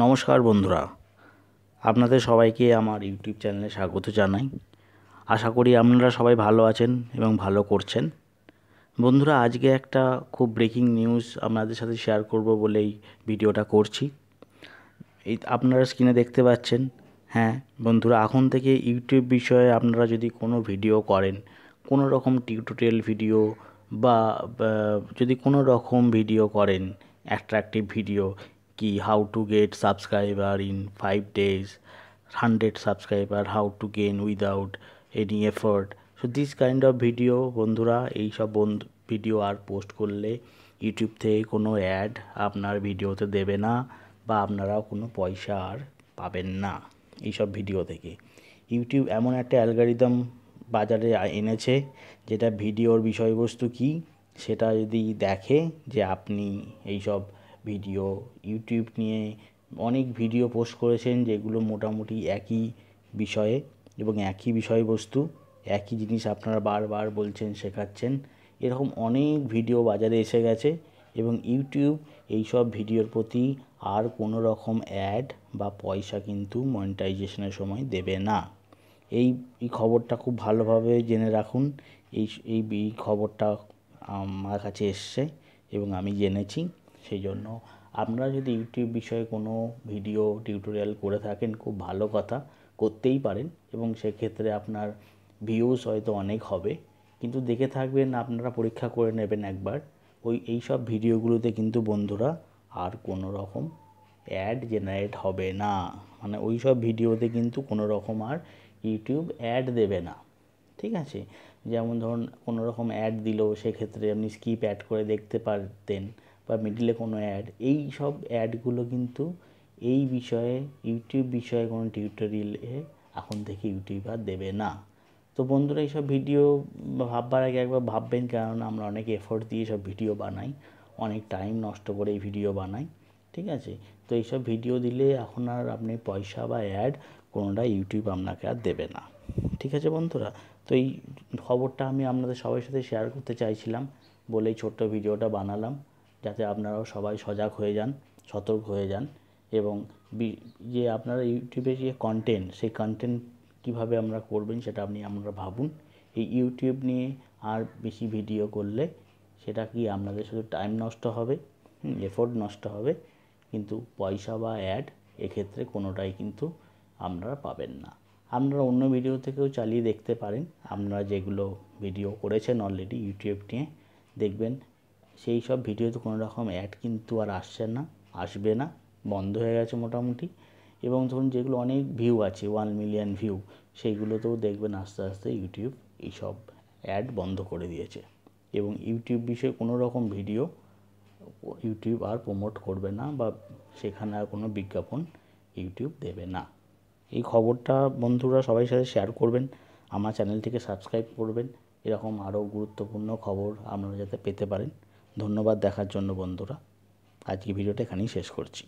নমস্কার বন্ধুরা আপনাদের সবাইকে আমার ইউটিউব চ্যানেলে স্বাগত জানাই আশা করি আপনারা সবাই ভালো আছেন এবং ভালো করছেন বন্ধুরা আজকে একটা খুব ব্রেকিং নিউজ আপনাদের সাথে শেয়ার করব বলেই ভিডিওটা করছি এই আপনারা স্ক্রিনে দেখতে পাচ্ছেন হ্যাঁ বন্ধুরা এখন থেকে ইউটিউব বিষয়ে আপনারা যদি কোনো ভিডিও করেন কোনো রকম টিউটোরিয়াল ভিডিও বা যদি কোনো রকম ভিডিও করেন অ্যাট্রাকটিভ ভিডিও কি how to get subscriber in five days hundred subscriber how to gain without any effort so this kind of video বন্ধুরা এই সব বন্ধু ভিডিও আর পোস্ট করলে ইউটিউব থেকে কোনো অ্যাড আপনার ভিডিওতে দেবে না বা আপনারাও কোনো পয়সা আর পাবেন না এইসব ভিডিও থেকে ইউটিউব এমন একটা অ্যালগারিদম বাজারে এনেছে যেটা ভিডিওর বিষয়বস্তু কি সেটা যদি দেখে যে আপনি এইসব ভিডিও ইউটিউব নিয়ে অনেক ভিডিও পোস্ট করেছেন যেগুলো মোটামুটি একই বিষয়ে এবং একই বিষয়বস্তু একই জিনিস আপনারা বারবার বলছেন শেখাচ্ছেন এরকম অনেক ভিডিও বাজারে এসে গেছে এবং ইউটিউব এইসব ভিডিওর প্রতি আর কোনো রকম অ্যাড বা পয়সা কিন্তু মনিটাইজেশনের সময় দেবে না এই এই খবরটা খুব ভালোভাবে জেনে রাখুন এই এই খবরটা আমার কাছে এসছে এবং আমি জেনেছি সেই জন্য আপনারা যদি ইউটিউব বিষয়ে কোনো ভিডিও টিউটোরিয়াল করে থাকেন খুব ভালো কথা করতেই পারেন এবং সেক্ষেত্রে আপনার ভিউজ হয়তো অনেক হবে কিন্তু দেখে থাকবেন আপনারা পরীক্ষা করে নেবেন একবার ওই এই সব ভিডিওগুলোতে কিন্তু বন্ধুরা আর কোনো রকম অ্যাড জেনারেট হবে না মানে ওই সব ভিডিওতে কিন্তু কোনো রকম আর ইউটিউব অ্যাড দেবে না ঠিক আছে যেমন ধরুন কোনো রকম অ্যাড দিল সেক্ষেত্রে আপনি স্কিপ অ্যাড করে দেখতে পারতেন বা মিডিলে কোনো অ্যাড এই সব অ্যাডগুলো কিন্তু এই বিষয়ে ইউটিউব বিষয়ে কোনো টিউটোরিয়ালে এখন থেকে ইউটিউব আর দেবে না তো বন্ধুরা এইসব ভিডিও ভাববার আগে একবার ভাববেন কারণ আমরা অনেক এফোর্ট দিয়ে সব ভিডিও বানাই অনেক টাইম নষ্ট করে এই ভিডিও বানাই ঠিক আছে তো এইসব ভিডিও দিলে এখন আর আপনি পয়সা বা অ্যাড কোনোটা ইউটিউব আপনাকে আর দেবে না ঠিক আছে বন্ধুরা তো এই খবরটা আমি আপনাদের সবার সাথে শেয়ার করতে চাইছিলাম বলেই ছোট্ট ভিডিওটা বানালাম যাতে আপনারাও সবাই সজাগ হয়ে যান সতর্ক হয়ে যান এবং যে আপনারা ইউটিউবে যে কন্টেন্ট সেই কন্টেন্ট কীভাবে আমরা করবেন সেটা আপনি আপনারা ভাবুন এই ইউটিউব নিয়ে আর বেশি ভিডিও করলে সেটা কি আপনাদের শুধু টাইম নষ্ট হবে এফোর্ট নষ্ট হবে কিন্তু পয়সা বা অ্যাড এক্ষেত্রে কোনোটাই কিন্তু আপনারা পাবেন না আপনারা অন্য ভিডিও থেকেও চালিয়ে দেখতে পারেন আপনারা যেগুলো ভিডিও করেছেন অলরেডি ইউটিউব নিয়ে দেখবেন সেই সব ভিডিওতে কোনো রকম অ্যাড কিন্তু আর আসছে না আসবে না বন্ধ হয়ে গেছে মোটামুটি এবং ধরুন যেগুলো অনেক ভিউ আছে ওয়ান মিলিয়ন ভিউ সেইগুলোতেও দেখবেন আস্তে আস্তে ইউটিউব এইসব অ্যাড বন্ধ করে দিয়েছে এবং ইউটিউব বিষয়ে কোনো রকম ভিডিও ইউটিউব আর প্রমোট করবে না বা সেখানে আর কোনো বিজ্ঞাপন ইউটিউব দেবে না এই খবরটা বন্ধুরা সবাই সাথে শেয়ার করবেন আমার চ্যানেলটিকে সাবস্ক্রাইব করবেন এরকম আরও গুরুত্বপূর্ণ খবর আপনারা যাতে পেতে পারেন ধন্যবাদ দেখার জন্য বন্ধুরা আজকে ভিডিওটা এখানেই শেষ করছি